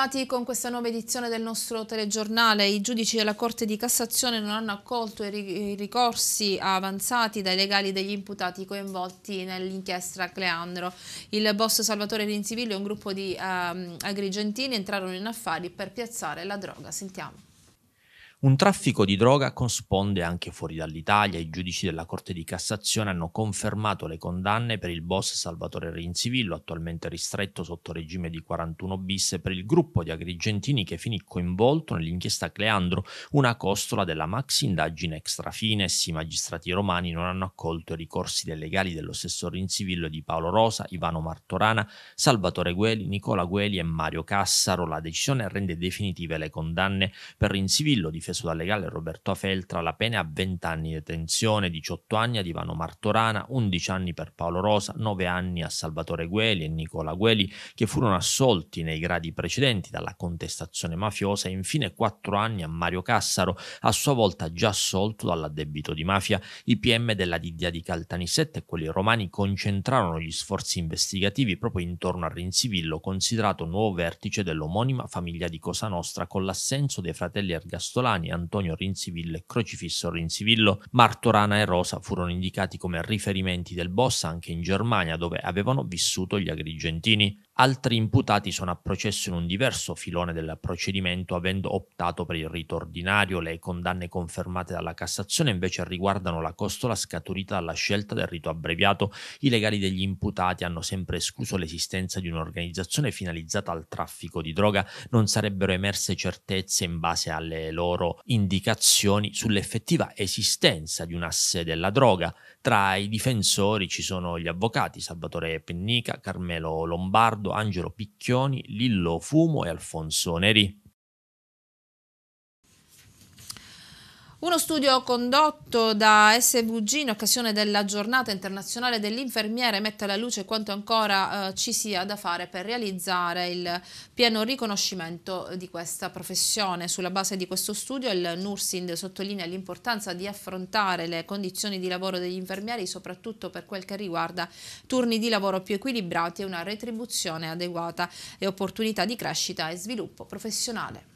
Bentornati con questa nuova edizione del nostro telegiornale. I giudici della Corte di Cassazione non hanno accolto i ricorsi avanzati dai legali degli imputati coinvolti nell'inchiesta Cleandro. Il boss Salvatore Rinzivillo e un gruppo di um, agrigentini entrarono in affari per piazzare la droga. Sentiamo. Un traffico di droga consponde anche fuori dall'Italia. I giudici della Corte di Cassazione hanno confermato le condanne per il boss Salvatore Rinzivillo, attualmente ristretto sotto regime di 41 bis, e per il gruppo di agrigentini che finì coinvolto nell'inchiesta Cleandro, una costola della max indagine extra fines. I magistrati romani non hanno accolto i ricorsi dei legali dello stesso Rinzivillo e di Paolo Rosa, Ivano Martorana, Salvatore Gueli, Nicola Gueli e Mario Cassaro. La decisione rende definitive le condanne per Rinzivillo, difensore difeso dal legale Roberto Feltra, la pena è a 20 anni di detenzione, 18 anni a Ivano Martorana, 11 anni per Paolo Rosa, 9 anni a Salvatore Gueli e Nicola Gueli, che furono assolti nei gradi precedenti dalla contestazione mafiosa, e infine 4 anni a Mario Cassaro, a sua volta già assolto dall'addebito di mafia. I PM della Didia di Caltanissette e quelli romani concentrarono gli sforzi investigativi proprio intorno a Rinzivillo, considerato nuovo vertice dell'omonima famiglia di Cosa Nostra, con l'assenso dei fratelli Ergastolani Giovanni Antonio Rinzivillo e Crocifisso Rinzivillo, Martorana e Rosa furono indicati come riferimenti del boss anche in Germania dove avevano vissuto gli agrigentini. Altri imputati sono a processo in un diverso filone del procedimento, avendo optato per il rito ordinario. Le condanne confermate dalla Cassazione invece riguardano la costola scaturita dalla scelta del rito abbreviato. I legali degli imputati hanno sempre escluso l'esistenza di un'organizzazione finalizzata al traffico di droga. Non sarebbero emerse certezze in base alle loro indicazioni sull'effettiva esistenza di un asse della droga. Tra i difensori ci sono gli avvocati Salvatore Pennica, Carmelo Lombardo, Angelo Picchioni, Lillo Fumo e Alfonso Neri. Uno studio condotto da SVG in occasione della giornata internazionale dell'infermiere mette alla luce quanto ancora eh, ci sia da fare per realizzare il pieno riconoscimento di questa professione. Sulla base di questo studio il Nursing sottolinea l'importanza di affrontare le condizioni di lavoro degli infermieri soprattutto per quel che riguarda turni di lavoro più equilibrati e una retribuzione adeguata e opportunità di crescita e sviluppo professionale.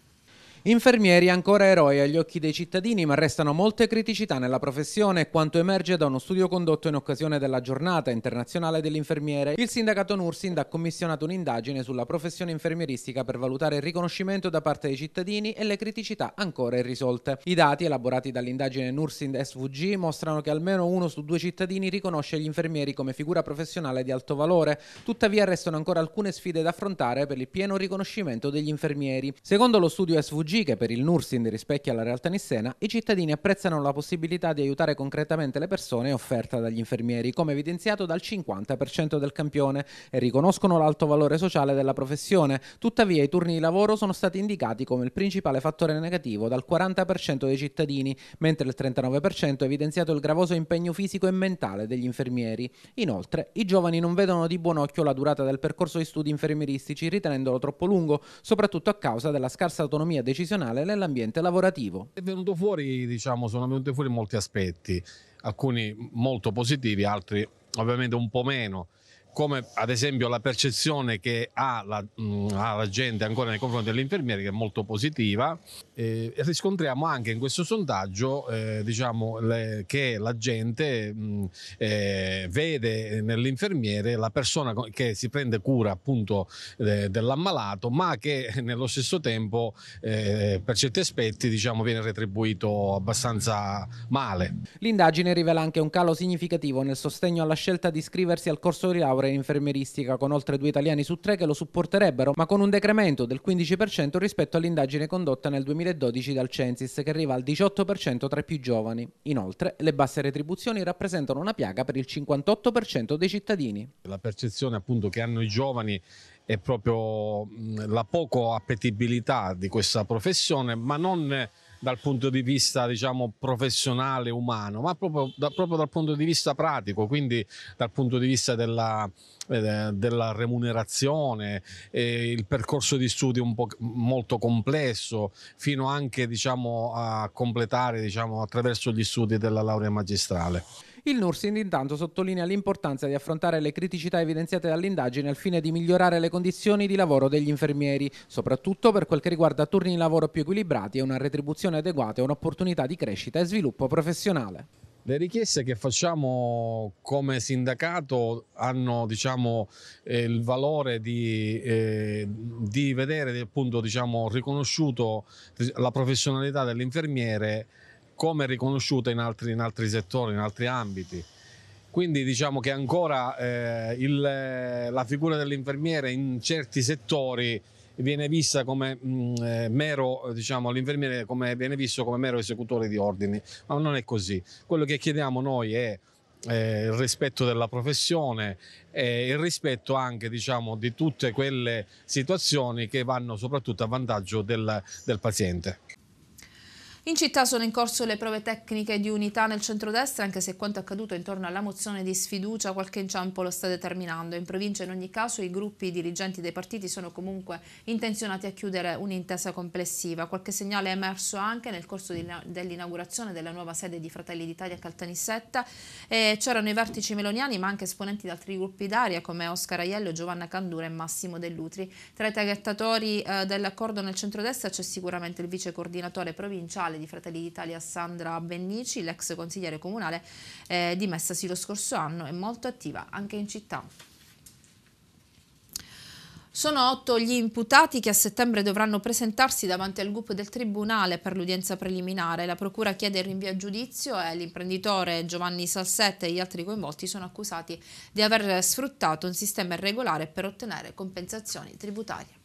Infermieri ancora eroi agli occhi dei cittadini, ma restano molte criticità nella professione, quanto emerge da uno studio condotto in occasione della giornata internazionale dell'infermiere. Il sindacato Nursind ha commissionato un'indagine sulla professione infermieristica per valutare il riconoscimento da parte dei cittadini e le criticità ancora irrisolte. I dati elaborati dall'indagine Nursind SVG mostrano che almeno uno su due cittadini riconosce gli infermieri come figura professionale di alto valore, tuttavia restano ancora alcune sfide da affrontare per il pieno riconoscimento degli infermieri. Secondo lo studio SVG che per il Nursing rispecchia la realtà nissena, i cittadini apprezzano la possibilità di aiutare concretamente le persone offerta dagli infermieri, come evidenziato dal 50% del campione, e riconoscono l'alto valore sociale della professione. Tuttavia i turni di lavoro sono stati indicati come il principale fattore negativo dal 40% dei cittadini, mentre il 39% ha evidenziato il gravoso impegno fisico e mentale degli infermieri. Inoltre, i giovani non vedono di buon occhio la durata del percorso di studi infermieristici, ritenendolo troppo lungo, soprattutto a causa della scarsa autonomia decisionale decisionale nell'ambiente lavorativo. È venuto fuori, diciamo, sono venuti fuori molti aspetti, alcuni molto positivi, altri ovviamente un po' meno come ad esempio la percezione che ha la, mh, mm, ha la gente ancora nei confronti degli infermieri, che è molto positiva. Eh, riscontriamo anche in questo sondaggio eh, diciamo, le, che la gente mh, mm, eh, vede nell'infermiere la persona che si prende cura appunto dell'ammalato, ma che nello stesso tempo eh, per certi aspetti diciamo, viene retribuito abbastanza male. L'indagine rivela anche un calo significativo nel sostegno alla scelta di iscriversi al corso di laurea ore in infermieristica con oltre due italiani su tre che lo supporterebbero, ma con un decremento del 15% rispetto all'indagine condotta nel 2012 dal Censis che arriva al 18% tra i più giovani. Inoltre, le basse retribuzioni rappresentano una piaga per il 58% dei cittadini. La percezione appunto che hanno i giovani è proprio la poco appetibilità di questa professione, ma non dal punto di vista diciamo professionale umano ma proprio, da, proprio dal punto di vista pratico quindi dal punto di vista della, eh, della remunerazione eh, il percorso di studio un po' molto complesso fino anche diciamo a completare diciamo attraverso gli studi della laurea magistrale il Nursin intanto sottolinea l'importanza di affrontare le criticità evidenziate dall'indagine al fine di migliorare le condizioni di lavoro degli infermieri, soprattutto per quel che riguarda turni di lavoro più equilibrati e una retribuzione adeguata e un'opportunità di crescita e sviluppo professionale. Le richieste che facciamo come sindacato hanno diciamo, eh, il valore di, eh, di vedere appunto, diciamo, riconosciuto la professionalità dell'infermiere come riconosciuta in altri, in altri settori, in altri ambiti. Quindi diciamo che ancora eh, il, la figura dell'infermiere in certi settori viene vista come mh, mm, eh, mero, diciamo, l'infermiere come, viene visto come mero esecutore di ordini, ma non è così. Quello che chiediamo noi è eh, il rispetto della professione e il rispetto anche diciamo, di tutte quelle situazioni che vanno soprattutto a vantaggio del, del paziente. In città sono in corso le prove tecniche di unità nel centrodestra, anche se quanto accaduto intorno alla mozione di sfiducia qualche inciampo lo sta determinando. In provincia in ogni caso i gruppi dirigenti dei partiti sono comunque intenzionati a chiudere un'intesa complessiva. Qualche segnale è emerso anche nel corso dell'inaugurazione della nuova sede di Fratelli d'Italia a Caltanissetta. C'erano i vertici meloniani ma anche esponenti di altri gruppi d'aria come Oscar Aiello, Giovanna Candura e Massimo Dell'Utri. Tra i traghettatori eh, dell'accordo nel centrodestra c'è sicuramente il vice coordinatore provinciale comunale di Fratelli d'Italia Sandra Bennici, l'ex consigliere comunale eh, dimessasi lo scorso anno e molto attiva anche in città. Sono otto gli imputati che a settembre dovranno presentarsi davanti al GUP del Tribunale per l'udienza preliminare. La Procura chiede il rinvio a giudizio e l'imprenditore Giovanni Salsette e gli altri coinvolti sono accusati di aver sfruttato un sistema irregolare per ottenere compensazioni tributarie.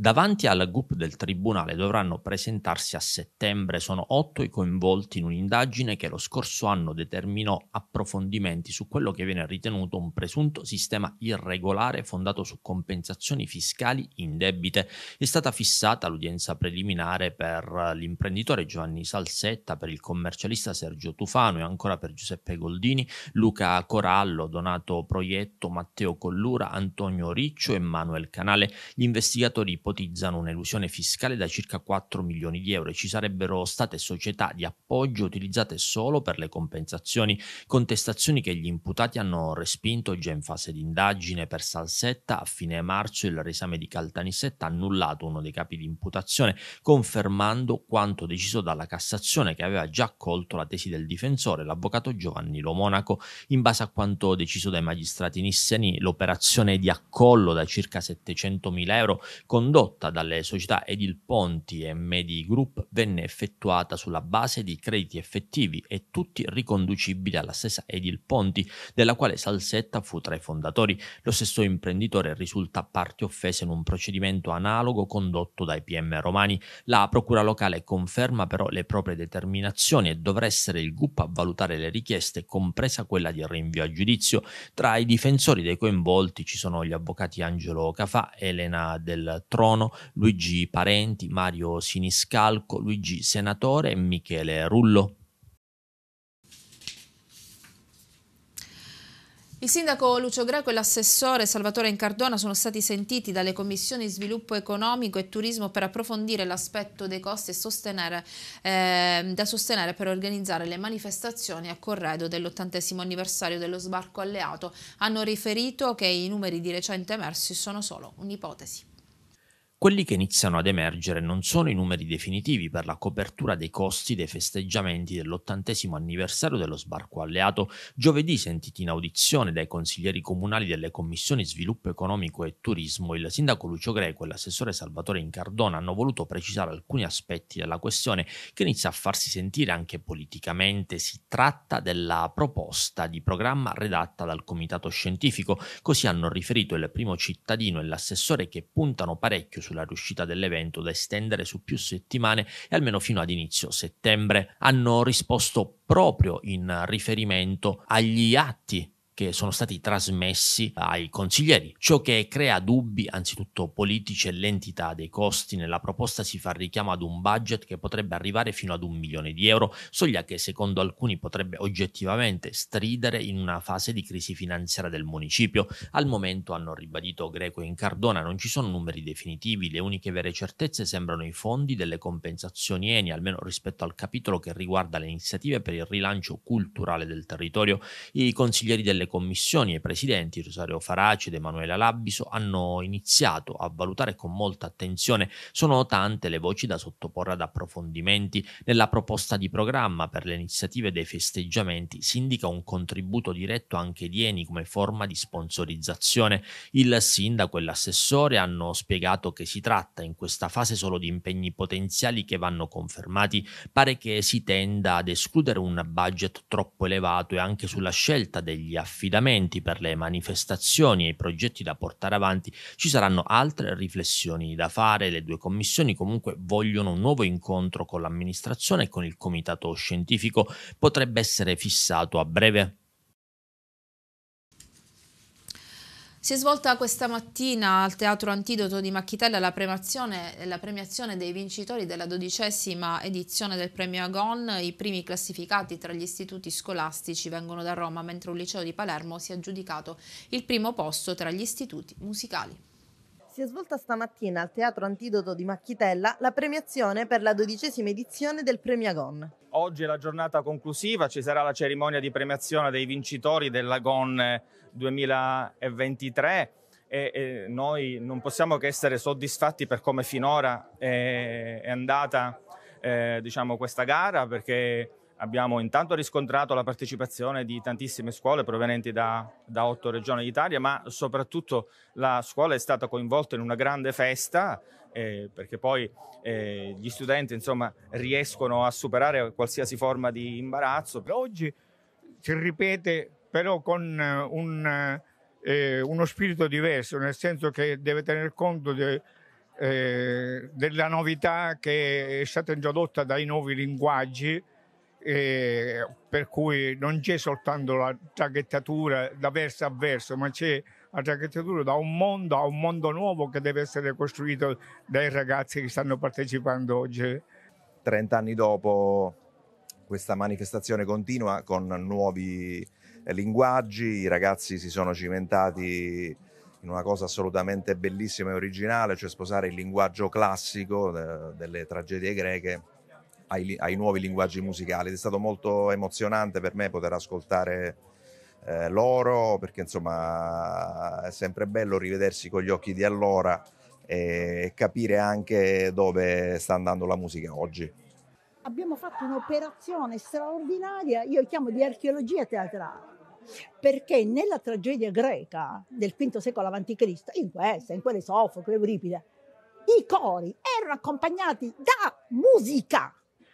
Davanti alla GUP del Tribunale dovranno presentarsi a settembre, sono otto i coinvolti in un'indagine che lo scorso anno determinò approfondimenti su quello che viene ritenuto un presunto sistema irregolare fondato su compensazioni fiscali indebite. È stata fissata l'udienza preliminare per l'imprenditore Giovanni Salsetta, per il commercialista Sergio Tufano e ancora per Giuseppe Goldini, Luca Corallo, Donato Proietto, Matteo Collura, Antonio Riccio e Manuel Canale. Gli investigatori ipotizzano un'elusione fiscale da circa 4 milioni di euro e ci sarebbero state società di appoggio utilizzate solo per le compensazioni, contestazioni che gli imputati hanno respinto già in fase di indagine per Salsetta. A fine marzo il resame di Caltanissetta ha annullato uno dei capi di imputazione, confermando quanto deciso dalla Cassazione che aveva già accolto la tesi del difensore, l'avvocato Giovanni Lomonaco, in base a quanto deciso dai magistrati nissiani l'operazione di accollo da circa 700 mila euro condotta condotta dalle società Edil Ponti e Medi Group venne effettuata sulla base di crediti effettivi e tutti riconducibili alla stessa Edil Ponti, della quale Salsetta fu tra i fondatori. Lo stesso imprenditore risulta parte offesa in un procedimento analogo condotto dai PM romani. La Procura locale conferma però le proprie determinazioni e dovrà essere il GUP a valutare le richieste, compresa quella di rinvio a giudizio. Tra i difensori dei coinvolti ci sono gli avvocati Angelo Cafà, Elena del Trono, Trono, Luigi Parenti, Mario Siniscalco, Luigi Senatore e Michele Rullo. Il sindaco Lucio Greco e l'assessore Salvatore Incardona sono stati sentiti dalle commissioni sviluppo economico e turismo per approfondire l'aspetto dei costi sostenere, eh, da sostenere per organizzare le manifestazioni a corredo dell'ottantesimo anniversario dello sbarco alleato. Hanno riferito che i numeri di recente emersi sono solo un'ipotesi. Quelli che iniziano ad emergere non sono i numeri definitivi per la copertura dei costi dei festeggiamenti dell'ottantesimo anniversario dello sbarco alleato, giovedì sentiti in audizione dai consiglieri comunali delle commissioni sviluppo economico e turismo, il sindaco Lucio Greco e l'assessore Salvatore Incardona hanno voluto precisare alcuni aspetti della questione che inizia a farsi sentire anche politicamente. Si tratta della proposta di programma redatta dal comitato scientifico, così hanno riferito il primo cittadino e l'assessore che puntano parecchio sulla riuscita dell'evento da estendere su più settimane e almeno fino ad inizio settembre. Hanno risposto proprio in riferimento agli atti che sono stati trasmessi ai consiglieri, ciò che crea dubbi anzitutto politici e l'entità dei costi. Nella proposta si fa richiamo ad un budget che potrebbe arrivare fino ad un milione di euro, soglia che secondo alcuni potrebbe oggettivamente stridere in una fase di crisi finanziaria del municipio. Al momento hanno ribadito Greco e Incardona, non ci sono numeri definitivi, le uniche vere certezze sembrano i fondi delle compensazioni ENI, almeno rispetto al capitolo che riguarda le iniziative per il rilancio culturale del territorio. I consiglieri delle commissioni e i presidenti Rosario Faraci ed Emanuela Labbiso hanno iniziato a valutare con molta attenzione. Sono tante le voci da sottoporre ad approfondimenti. Nella proposta di programma per le iniziative dei festeggiamenti si indica un contributo diretto anche di Eni come forma di sponsorizzazione. Il sindaco e l'assessore hanno spiegato che si tratta in questa fase solo di impegni potenziali che vanno confermati. Pare che si tenda ad escludere un budget troppo elevato e anche sulla scelta degli affari affidamenti, per le manifestazioni e i progetti da portare avanti, ci saranno altre riflessioni da fare. Le due commissioni comunque vogliono un nuovo incontro con l'amministrazione e con il comitato scientifico, potrebbe essere fissato a breve. Si è svolta questa mattina al Teatro Antidoto di Macchitella la, la premiazione, dei vincitori della dodicesima edizione del premio Agon. I primi classificati tra gli istituti scolastici vengono da Roma, mentre un liceo di Palermo si è aggiudicato il primo posto tra gli istituti musicali si è svolta stamattina al Teatro Antidoto di Macchitella la premiazione per la dodicesima edizione del Premiagon. Oggi è la giornata conclusiva, ci sarà la cerimonia di premiazione dei vincitori dell'Agon 2023 e, e, noi non possiamo che essere soddisfatti per come finora è, è andata eh, diciamo, questa gara perché Abbiamo intanto riscontrato la partecipazione di tantissime scuole provenienti da, da otto regioni d'Italia, ma soprattutto la scuola è stata coinvolta in una grande festa eh, perché poi eh, gli studenti insomma, riescono a superare qualsiasi forma di imbarazzo. Oggi si ripete però con eh, un, eh, uno spirito diverso, nel senso che deve tener conto de, eh, della novità che è stata introdotta dai nuovi linguaggi eh, per cui non c'è soltanto la traghettatura da verso a verso, ma c'è la traghettatura da un mondo a un mondo nuovo che deve essere costruito dai ragazzi che stanno partecipando oggi. Trent'anni dopo questa manifestazione continua con nuovi eh, linguaggi, i ragazzi si sono cimentati in una cosa assolutamente bellissima e originale, cioè sposare il linguaggio classico eh, delle tragedie greche ai, ai, nuovi linguaggi musicali ed è stato molto emozionante per me poter ascoltare eh, loro perché insomma è sempre bello rivedersi con gli occhi di allora e capire anche dove sta andando la musica oggi. Abbiamo fatto un'operazione straordinaria, io chiamo di archeologia teatrale perché nella tragedia greca del V secolo a.C., in questa, in quelle Sofocle, Euripide, i cori erano accompagnati da musica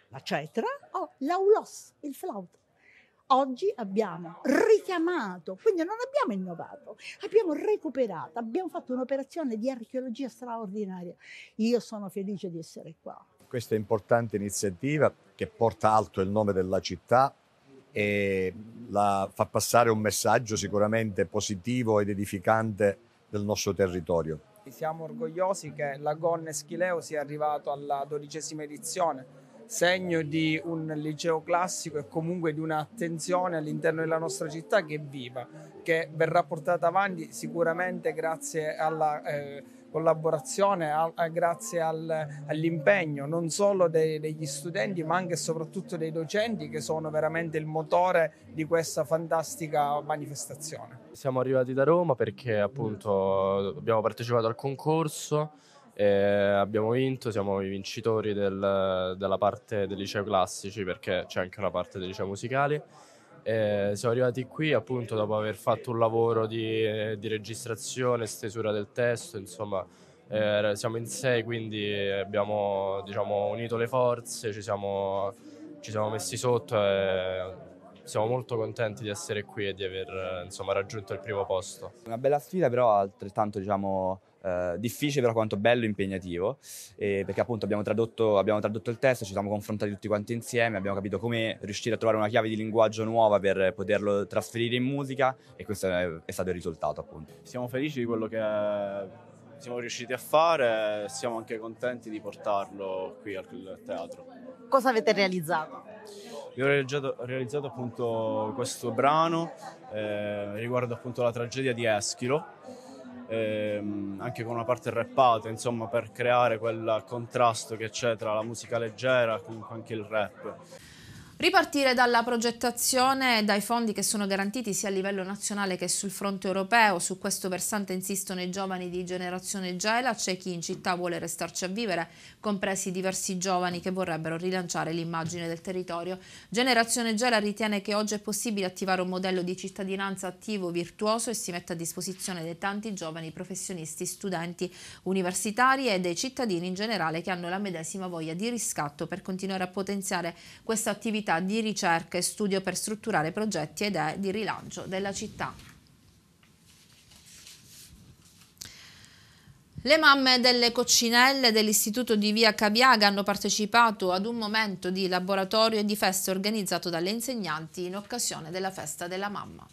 la cetra o oh, l'aulos, il flauto. Oggi abbiamo richiamato, quindi non abbiamo innovato, abbiamo recuperato, abbiamo fatto un'operazione di archeologia straordinaria. Io sono felice di essere qua. Questa importante iniziativa che porta alto il nome della città e la, fa passare un messaggio sicuramente positivo ed edificante del nostro territorio. Siamo orgogliosi che la Gonne Schileo sia arrivato alla dodicesima edizione segno di un liceo classico e comunque di un'attenzione all'interno della nostra città che è viva, che verrà portata avanti sicuramente grazie alla eh, collaborazione, a, a, eh, grazie al, all'impegno non solo de, degli studenti ma anche e soprattutto dei docenti che sono veramente il motore di questa fantastica manifestazione. Siamo arrivati da Roma perché appunto abbiamo partecipato al concorso e abbiamo vinto, siamo i vincitori del, della parte dei licei classici perché c'è anche una parte dei licei musicali. E siamo arrivati qui appunto dopo aver fatto un lavoro di, di registrazione, stesura del testo, insomma eh, siamo in sei quindi abbiamo diciamo, unito le forze, ci siamo, ci siamo messi sotto e siamo molto contenti di essere qui e di aver insomma, raggiunto il primo posto. Una bella sfida però altrettanto diciamo eh, difficile però quanto bello e impegnativo, eh, perché appunto abbiamo tradotto, abbiamo tradotto, il testo, ci siamo confrontati tutti quanti insieme, abbiamo capito come riuscire a trovare una chiave di linguaggio nuova per poterlo trasferire in musica e questo è, è stato il risultato appunto. Siamo felici di quello che siamo riusciti a fare e siamo anche contenti di portarlo qui al teatro. Cosa avete realizzato? Abbiamo realizzato, realizzato appunto questo brano eh, riguardo appunto alla tragedia di Eschilo ehm, anche con una parte rappata, insomma, per creare quel contrasto che c'è tra la musica leggera e comunque anche il rap. Ripartire dalla progettazione e dai fondi che sono garantiti sia a livello nazionale che sul fronte europeo, su questo versante insistono i giovani di generazione Gela, c'è chi in città vuole restarci a vivere, compresi diversi giovani che vorrebbero rilanciare l'immagine del territorio. Generazione Gela ritiene che oggi è possibile attivare un modello di cittadinanza attivo, virtuoso e si mette a disposizione dei tanti giovani professionisti, studenti, universitari e dei cittadini in generale che hanno la medesima voglia di riscatto per continuare a potenziare questa attività unità di ricerca e studio per strutturare progetti e idee di rilancio della città. Le mamme delle coccinelle dell'istituto di via Cabiaga hanno partecipato ad un momento di laboratorio e di festa organizzato dalle insegnanti in occasione della festa della mamma.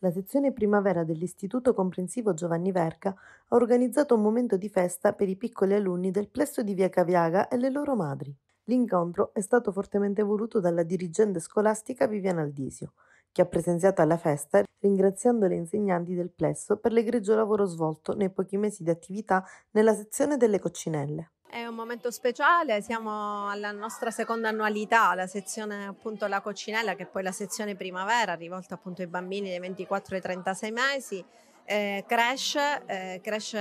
La sezione primavera dell'Istituto Comprensivo Giovanni Verca ha organizzato un momento di festa per i piccoli alunni del plesso di via Caviaga e le loro madri. L'incontro è stato fortemente voluto dalla dirigente scolastica Viviana Aldisio, che ha presenziato alla festa ringraziando le insegnanti del plesso per l'egregio lavoro svolto nei pochi mesi di attività nella sezione delle coccinelle. È un momento speciale, siamo alla nostra seconda annualità, la sezione appunto La Coccinella, che è poi la sezione primavera, rivolta appunto ai bambini dai 24 ai 36 mesi eh, cresce, eh, cresce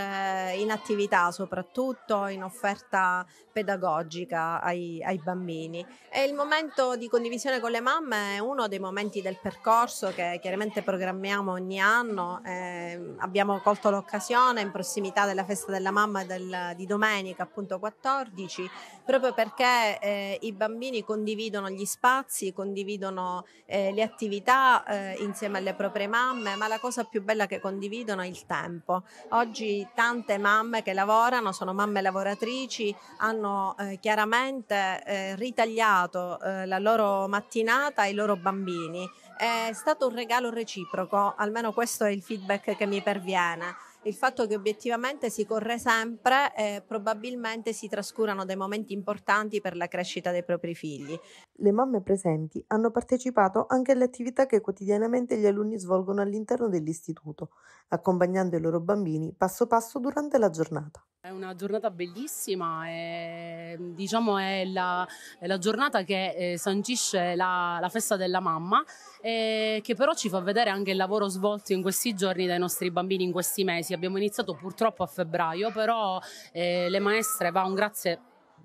in attività soprattutto, in offerta pedagogica ai, ai, bambini. E il momento di condivisione con le mamme è uno dei momenti del percorso che chiaramente programmiamo ogni anno. Eh, abbiamo colto l'occasione in prossimità della festa della mamma del, di domenica, appunto 14, proprio perché eh, i bambini condividono gli spazi, condividono eh, le attività eh, insieme alle proprie mamme, ma la cosa più bella che condividono condividono il tempo. Oggi tante mamme che lavorano, sono mamme lavoratrici, hanno eh, chiaramente eh, ritagliato eh, la loro mattinata ai loro bambini. È stato un regalo reciproco, almeno questo è il feedback che mi perviene il fatto che obiettivamente si corre sempre e eh, probabilmente si trascurano dei momenti importanti per la crescita dei propri figli le mamme presenti hanno partecipato anche alle attività che quotidianamente gli alunni svolgono all'interno dell'istituto, accompagnando i loro bambini passo passo durante la giornata. È una giornata bellissima, è, diciamo è la, è la giornata che eh, sancisce la, la, festa della mamma eh, che però ci fa vedere anche il lavoro svolto in questi giorni dai nostri bambini in questi mesi. Abbiamo iniziato purtroppo a febbraio, però eh, le maestre va un grazie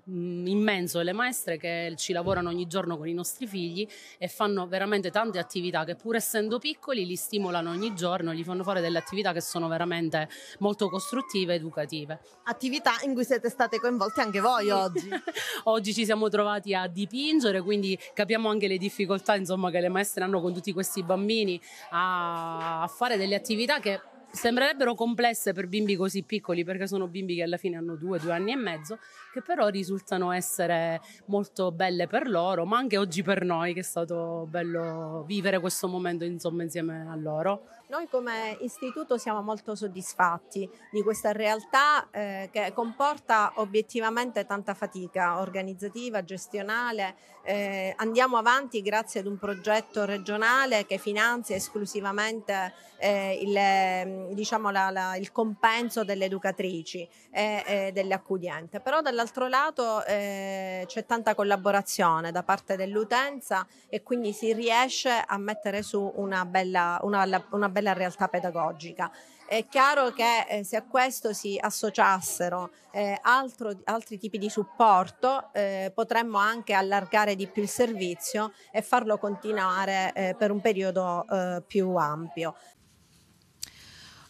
Mm, immenso delle maestre che ci lavorano ogni giorno con i nostri figli e fanno veramente tante attività che pur essendo piccoli li stimolano ogni giorno, gli fanno fare delle attività che sono veramente molto costruttive ed educative. Attività in cui siete state coinvolte anche voi sì. oggi. oggi ci siamo trovati a dipingere, quindi capiamo anche le difficoltà insomma, che le maestre hanno con tutti questi bambini a, a fare delle attività che sembrerebbero complesse per bimbi così piccoli perché sono bimbi che alla fine hanno due, due anni e mezzo, che però risultano essere molto belle per loro, ma anche oggi per noi che è stato bello vivere questo momento insomma, insieme a loro. Noi come istituto siamo molto soddisfatti di questa realtà eh, che comporta obiettivamente tanta fatica organizzativa, gestionale. Eh, andiamo avanti grazie ad un progetto regionale che finanzia esclusivamente eh, il, diciamo, la, la, il compenso delle educatrici e eh, eh, delle accudienti. Però dall'altra Dall'altro lato eh, c'è tanta collaborazione da parte dell'utenza e quindi si riesce a mettere su una bella, una, una bella realtà pedagogica. È chiaro che eh, se a questo si associassero eh, altro, altri tipi di supporto eh, potremmo anche allargare di più il servizio e farlo continuare eh, per un periodo eh, più ampio.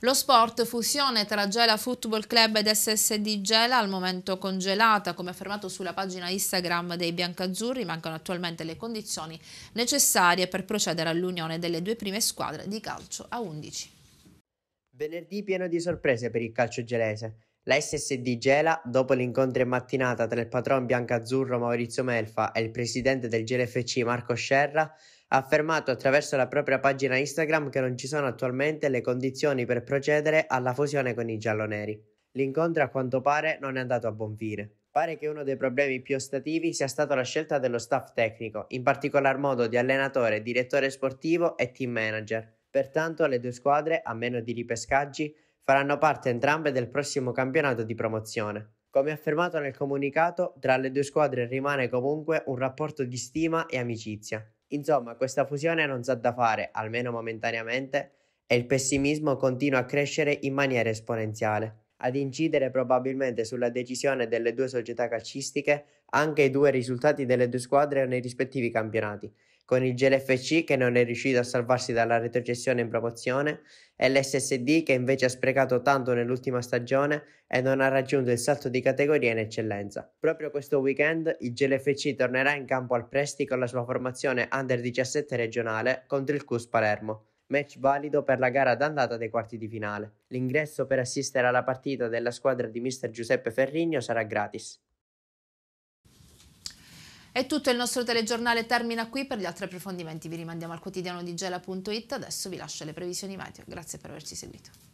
Lo sport fusione tra Gela Football Club ed SSD Gela al momento congelata, come affermato sulla pagina Instagram dei biancazzurri, mancano attualmente le condizioni necessarie per procedere all'unione delle due prime squadre di calcio a 11. Venerdì pieno di sorprese per il calcio gelese. La SSD Gela, dopo l'incontro in mattinata tra il patron biancazzurro Maurizio Melfa e il presidente del GLFC Marco Scerra, ha affermato attraverso la propria pagina Instagram che non ci sono attualmente le condizioni per procedere alla fusione con i gialloneri. L'incontro a quanto pare non è andato a buon fine. Pare che uno dei problemi più ostativi sia stata la scelta dello staff tecnico, in particolar modo di allenatore, direttore sportivo e team manager. Pertanto le due squadre, a meno di ripescaggi, faranno parte entrambe del prossimo campionato di promozione. Come affermato nel comunicato, tra le due squadre rimane comunque un rapporto di stima e amicizia. Insomma, questa fusione non sa da fare, almeno momentaneamente, e il pessimismo continua a crescere in maniera esponenziale. Ad incidere probabilmente sulla decisione delle due società calcistiche anche i due risultati delle due squadre nei rispettivi campionati, con il GLFC che non è riuscito a salvarsi dalla retrocessione in promozione e l'SSD che invece ha sprecato tanto nell'ultima stagione e non ha raggiunto il salto di categoria in eccellenza. Proprio questo weekend il GLFC tornerà in campo al Presti con la sua formazione under 17 regionale contro il CUS Palermo match valido per la gara d'andata dei quarti di finale. L'ingresso per assistere alla partita della squadra di mister Giuseppe Ferrigno sarà gratis. È tutto il nostro telegiornale termina qui, per gli altri approfondimenti vi rimandiamo al quotidiano di gela.it, adesso vi lascio le previsioni meteo, grazie per averci seguito.